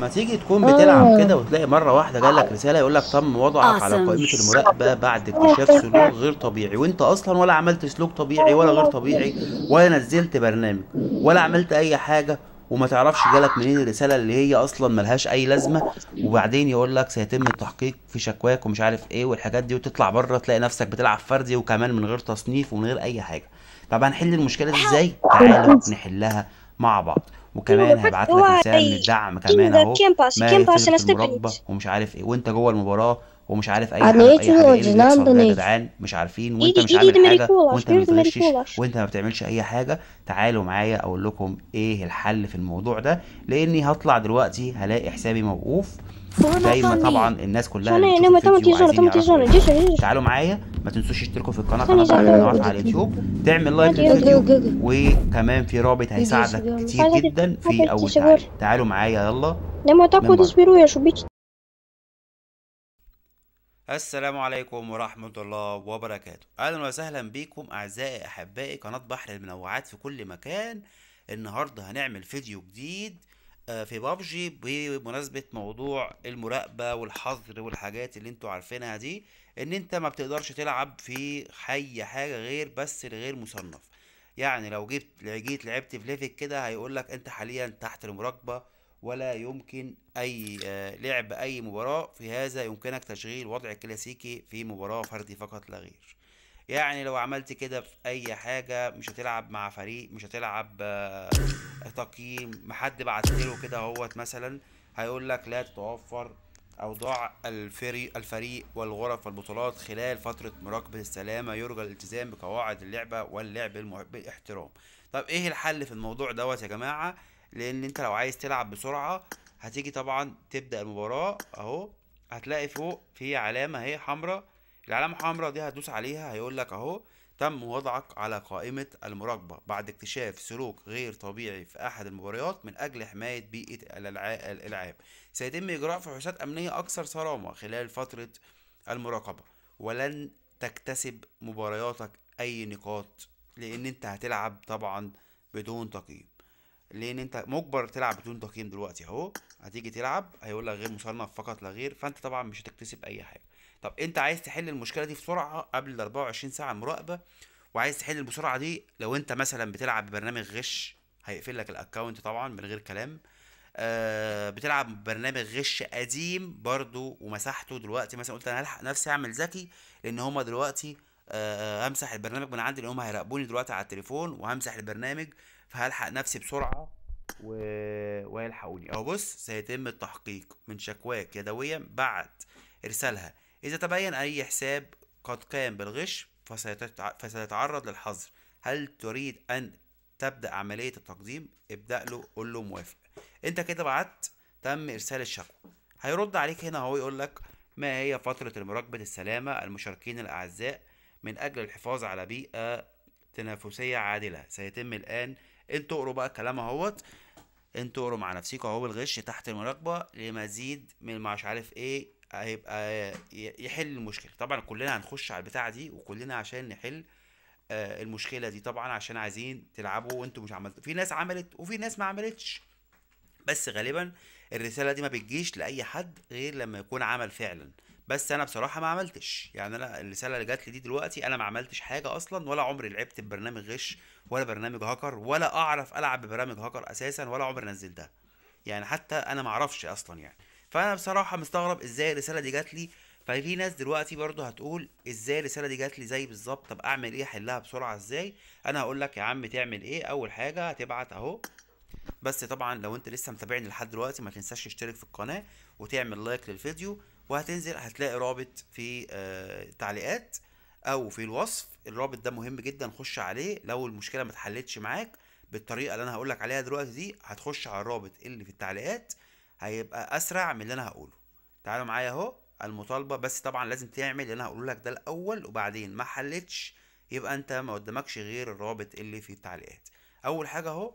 ما تيجي تكون بتلعب آه. كده وتلاقي مره واحده جالك رساله يقول لك تم وضعك على قائمه المراقبه بعد اكتشاف سلوك غير طبيعي وانت اصلا ولا عملت سلوك طبيعي ولا غير طبيعي ولا نزلت برنامج ولا عملت اي حاجه وما تعرفش جالك منين الرساله اللي هي اصلا ملهاش اي لازمه وبعدين يقول لك سيتم التحقيق في شكواك ومش عارف ايه والحاجات دي وتطلع بره تلاقي نفسك بتلعب فردي وكمان من غير تصنيف ومن غير اي حاجه طب هنحل المشكله دي ازاي تعالوا نحلها مع بعض وكمان أيوة، هبعت لك رساله من الدعم كمان أيوة، اهو ماري فيلم المربى ومش عارف ايه وانت جوه المباراه ومش عارف اي حاجه اي حاجه إيه يا جدعان مش عارفين وانت مش عارف حاجه وانت ما وانت ما بتعملش اي حاجه تعالوا معايا اقول لكم ايه الحل في الموضوع ده لاني هطلع دلوقتي هلاقي حسابي موقوف دايما طبعا الناس كلها تعالوا معايا ما تنسوش تشتركوا في القناه قناه على اليوتيوب تعمل لايك للفيديو وكمان في رابط هيساعدك كتير جدا في اول تعالوا معايا يلا لما تاخد تصويره يا شبيتي السلام عليكم ورحمة الله وبركاته أهلا وسهلا بيكم أعزائي أحبائي قناة بحر المنوعات في كل مكان النهاردة هنعمل فيديو جديد آه، في بابجي بمناسبة موضوع المراقبة والحظر والحاجات اللي انتوا عارفينها دي ان انت ما بتقدرش تلعب في حي حاجة غير بس الغير مصنف يعني لو جبت جيت لعبت في ليفل كده هيقولك انت حاليا تحت المراقبة ولا يمكن أي آه، لعب أي مباراة في هذا يمكنك تشغيل وضع كلاسيكي في مباراة فردي فقط لا غير يعني لو عملت كده في أي حاجة مش هتلعب مع فريق مش هتلعب آه، تقييم محد بعتله كده اهوت مثلا هيقول لك لا تتوفر أوضاع الفريق, الفريق والغرف والبطولات خلال فترة مراقبة السلامة يرجى الالتزام بقواعد اللعبة واللعب باحترام طب ايه الحل في الموضوع دوت يا جماعة لان انت لو عايز تلعب بسرعه هتيجي طبعا تبدا المباراه اهو هتلاقي فوق في علامه اهي حمراء العلامه الحمراء دي هتدوس عليها هيقول لك اهو تم وضعك على قائمة المراقبة بعد اكتشاف سلوك غير طبيعي في أحد المباريات من أجل حماية بيئة الألعاب سيتم إجراء فحوصات أمنية أكثر صرامة خلال فترة المراقبة ولن تكتسب مبارياتك أي نقاط لأن أنت هتلعب طبعا بدون تقييم لان انت مجبر تلعب بدون تقييم دلوقتي اهو هتيجي تلعب هيقول لك غير مصنف فقط لا غير فانت طبعا مش هتكتسب اي حاجه طب انت عايز تحل المشكله دي بسرعه قبل ال 24 ساعه مراقبه وعايز تحل بسرعه دي لو انت مثلا بتلعب ببرنامج غش هيقفل لك الاكونت طبعا من غير كلام آه بتلعب برنامج غش قديم برضو ومسحته دلوقتي مثلا قلت انا هلحق نفسي اعمل ذكي لان هما دلوقتي امسح آه، البرنامج من عندي هم هيراقبوني دلوقتي على التليفون وهمسح البرنامج فهلحق نفسي بسرعه و... وهيلحقوني اهو بص سيتم التحقيق من شكواك يدويا بعد ارسالها اذا تبين اي حساب قد قام بالغش فسيتتع... فسيتعرض للحظر هل تريد ان تبدا عمليه التقديم ابدا له قول له موافق انت كده بعت تم ارسال الشكوى هيرد عليك هنا هو يقول لك ما هي فترة مراقبة السلامة المشاركين الأعزاء من أجل الحفاظ على بيئة تنافسية عادلة سيتم الآن انتوا اقروا بقى الكلام اهوت انتوا اقروا مع نفسكم اهو بالغش تحت المراقبة لمزيد من مش عارف ايه هيبقى يحل المشكلة طبعا كلنا هنخش على البتاعة دي وكلنا عشان نحل آه، المشكلة دي طبعا عشان عايزين تلعبوا وانتوا مش عملتوا في ناس عملت وفي ناس ما عملتش بس غالبا الرسالة دي ما بتجيش لأي حد غير لما يكون عمل فعلا بس انا بصراحه ما عملتش يعني انا الرساله اللي جات لي دي دلوقتي انا ما عملتش حاجه اصلا ولا عمري لعبت ببرنامج غش ولا برنامج هاكر ولا اعرف العب ببرامج هاكر اساسا ولا عمري نزلتها يعني حتى انا ما اعرفش اصلا يعني فانا بصراحه مستغرب ازاي الرساله دي جات لي ففي ناس دلوقتي برضو هتقول ازاي الرساله دي جات لي زي بالظبط طب اعمل ايه احلها بسرعه ازاي انا هقول لك يا عم تعمل ايه اول حاجه هتبعت اهو بس طبعا لو انت لسه متابعني لحد دلوقتي ما تنساش تشترك في القناه وتعمل لايك للفيديو وهتنزل هتلاقي رابط في التعليقات آه، او في الوصف الرابط ده مهم جدا خش عليه لو المشكله ما اتحلتش معاك بالطريقه اللي انا هقول لك عليها دلوقتي دي هتخش على الرابط اللي في التعليقات هيبقى اسرع من اللي انا هقوله تعالوا معايا اهو المطالبه بس طبعا لازم تعمل اللي انا هقوله لك ده الاول وبعدين ما حلتش يبقى انت ما قدامكش غير الرابط اللي في التعليقات اول حاجه اهو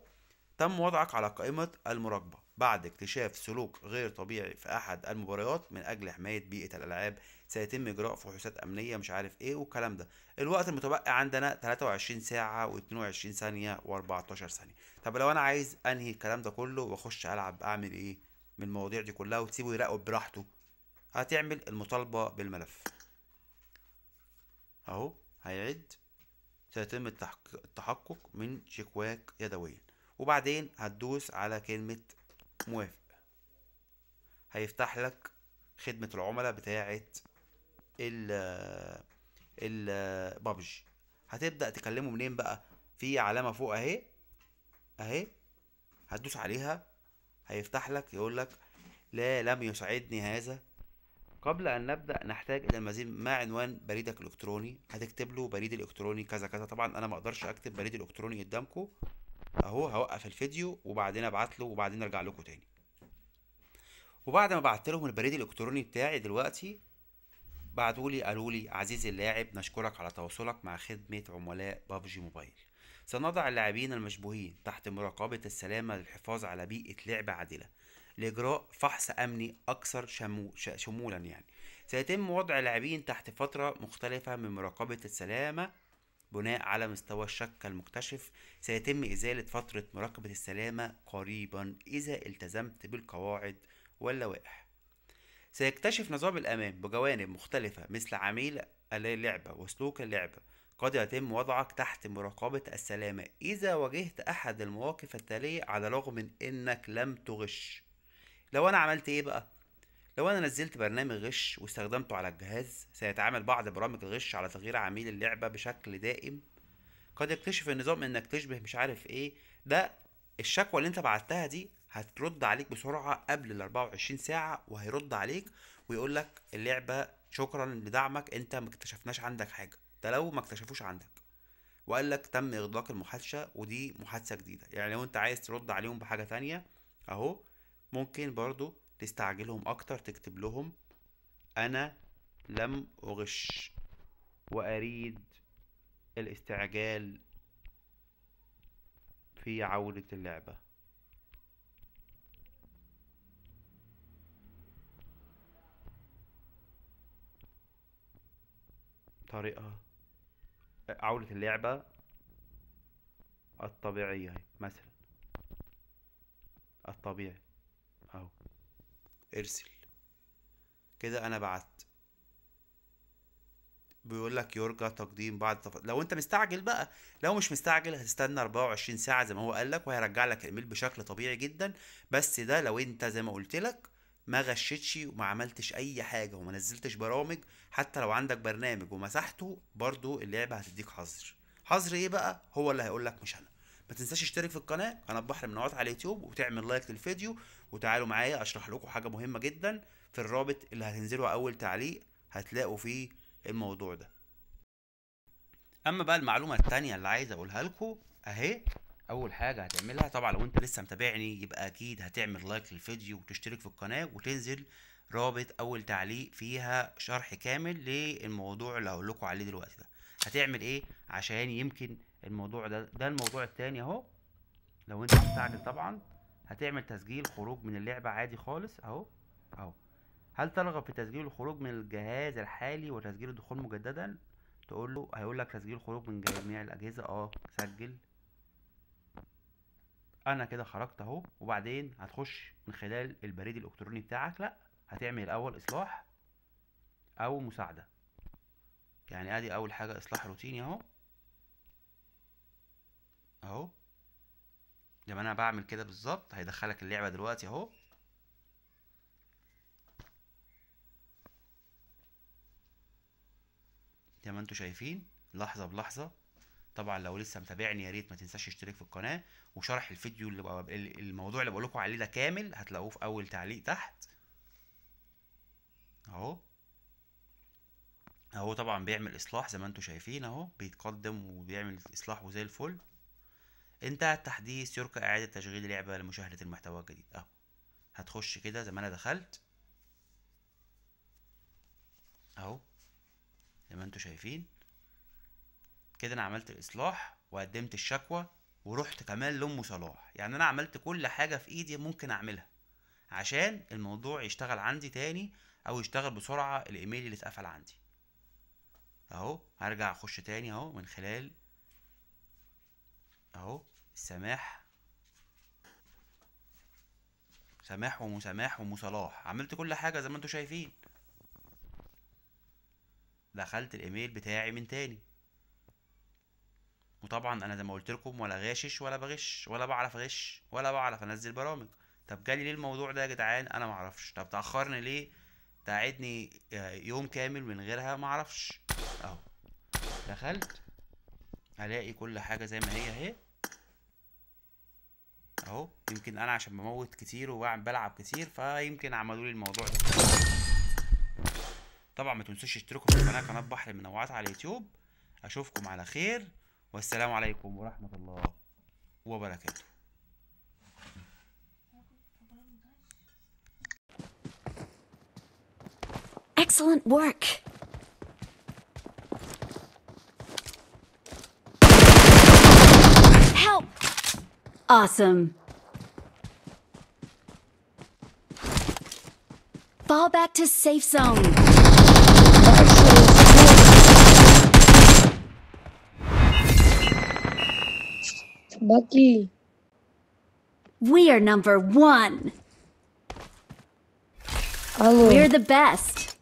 تم وضعك على قائمه المراقبه بعد اكتشاف سلوك غير طبيعي في أحد المباريات من أجل حماية بيئة الألعاب سيتم إجراء فحوصات أمنية مش عارف إيه والكلام ده الوقت المتبقي عندنا 23 ساعة و22 ثانية و14 ثانية طب لو أنا عايز أنهي الكلام ده كله وأخش ألعب أعمل إيه من المواضيع دي كلها وتسيبه يراقب براحته هتعمل المطالبة بالملف أهو هيعد سيتم التحقق من شكواك يدويا وبعدين هتدوس على كلمة موافق هيفتح لك خدمة العملاء بتاعة ال ال بابجي هتبدأ تكلمه منين بقى في علامة فوق اهي اهي هتدوس عليها هيفتح لك يقول لك لا لم يسعدني هذا قبل ان نبدا نحتاج الى المزيد ما عنوان بريدك الالكتروني هتكتب له بريد الالكتروني كذا كذا طبعا انا ما اقدرش اكتب بريد الالكتروني قدامكم اهو هوقف الفيديو وبعدين ابعت له وبعدين ارجع لكم تاني وبعد ما بعت لهم البريد الالكتروني بتاعي دلوقتي بعتوا لي قالوا لي عزيزي اللاعب نشكرك على تواصلك مع خدمه عملاء بابجي موبايل سنضع اللاعبين المشبوهين تحت مراقبه السلامه للحفاظ على بيئه لعب عادله لاجراء فحص امني اكثر شمو شمولا يعني سيتم وضع اللاعبين تحت فتره مختلفه من مراقبه السلامه بناء على مستوى الشك المكتشف سيتم إزالة فترة مراقبة السلامة قريبا إذا التزمت بالقواعد واللوائح سيكتشف نظام الأمان بجوانب مختلفة مثل عميل اللعبة وسلوك اللعبة قد يتم وضعك تحت مراقبة السلامة إذا واجهت أحد المواقف التالية على الرغم من إنك لم تغش لو أنا عملت إيه بقى؟ لو أنا نزلت برنامج غش واستخدمته على الجهاز سيتعامل بعض برامج الغش على تغيير عميل اللعبة بشكل دائم قد يكتشف النظام إنك تشبه مش عارف إيه ده الشكوى اللي أنت بعتها دي هترد عليك بسرعة قبل ال 24 ساعة وهيرد عليك ويقول لك اللعبة شكرا لدعمك أنت ما اكتشفناش عندك حاجة ده لو ما اكتشفوش عندك وقال لك تم إغلاق المحادثة ودي محادثة جديدة يعني لو أنت عايز ترد عليهم بحاجة تانية أهو ممكن برضو تستعجلهم اكتر تكتب لهم انا لم اغش واريد الاستعجال في عودة اللعبة طريقة عودة اللعبة الطبيعية مثلا الطبيعي ارسل كده انا بعت بيقول لك يرجى تقديم بعض تف... لو انت مستعجل بقى لو مش مستعجل هتستنى 24 ساعه زي ما هو قال لك وهيرجع لك الايميل بشكل طبيعي جدا بس ده لو انت زي ما قلت لك ما غشتش وما عملتش اي حاجه وما نزلتش برامج حتى لو عندك برنامج ومسحته برضو اللعبه هتديك حظر حظر ايه بقى هو اللي هيقول لك مش انا ما تنساش تشترك في القناه قناه بحر منوعات على اليوتيوب وتعمل لايك للفيديو وتعالوا معايا اشرح لكم حاجه مهمه جدا في الرابط اللي هتنزله اول تعليق هتلاقوا فيه الموضوع ده اما بقى المعلومه الثانيه اللي عايز اقولها لكم اهي اول حاجه هتعملها طبعا لو انت لسه متابعني يبقى اكيد هتعمل لايك للفيديو وتشترك في القناه وتنزل رابط اول تعليق فيها شرح كامل للموضوع اللي هقول لكم عليه دلوقتي ده هتعمل ايه عشان يمكن الموضوع ده ده الموضوع الثاني اهو لو انت مستعجل طبعا هتعمل تسجيل خروج من اللعبة عادي خالص اهو اهو هل ترغب في تسجيل الخروج من الجهاز الحالي وتسجيل الدخول مجددا تقول له هيقول لك تسجيل خروج من جميع الاجهزة اه سجل انا كده خرجت اهو وبعدين هتخش من خلال البريد الالكتروني بتاعك لا هتعمل الاول اصلاح او مساعدة يعني ادي اول حاجة اصلاح روتيني اهو اهو لما انا بعمل كده بالظبط هيدخلك اللعبه دلوقتي اهو زي ما انتم شايفين لحظه بلحظه طبعا لو لسه متابعني يا ريت ما تنساش تشترك في القناه وشرح الفيديو اللي الموضوع اللي بقول لكم عليه ده كامل هتلاقوه في اول تعليق تحت اهو اهو طبعا بيعمل اصلاح زي ما انتم شايفين اهو بيتقدم وبيعمل اصلاح وزي الفل انتهى التحديث يرقى إعادة تشغيل اللعبة لمشاهدة المحتوى الجديد أهو هتخش كده زي ما أنا دخلت أهو زي ما انتوا شايفين كده أنا عملت الإصلاح وقدمت الشكوى ورحت كمان لأم صلاح يعني أنا عملت كل حاجة في إيدي ممكن أعملها عشان الموضوع يشتغل عندي تاني أو يشتغل بسرعة الإيميل اللي اتقفل عندي أهو هرجع أخش تاني أهو من خلال اهو سماح سماح ومسماح ومصلاح عملت كل حاجه زي ما انتم شايفين دخلت الايميل بتاعي من تاني وطبعا انا زي ما قلت لكم ولا غاشش ولا بغش ولا بعرف اغش ولا بعرف انزل برامج طب جالي ليه الموضوع ده يا جدعان انا معرفش طب تاخرني ليه تقعدني آه، يوم كامل من غيرها معرفش اهو دخلت الاقي كل حاجه زي ما هي اهي اهو يمكن انا عشان بموت كتير وبعمل بلعب كتير فيمكن عملوا لي الموضوع ده طبعا ما تنسوش تشتركوا في القناه قناه بحر المنوعات على اليوتيوب اشوفكم على خير والسلام عليكم ورحمه الله وبركاته Excellent work! Awesome. Fall back to safe zone. Bucky. We are number one. Hello. We're the best.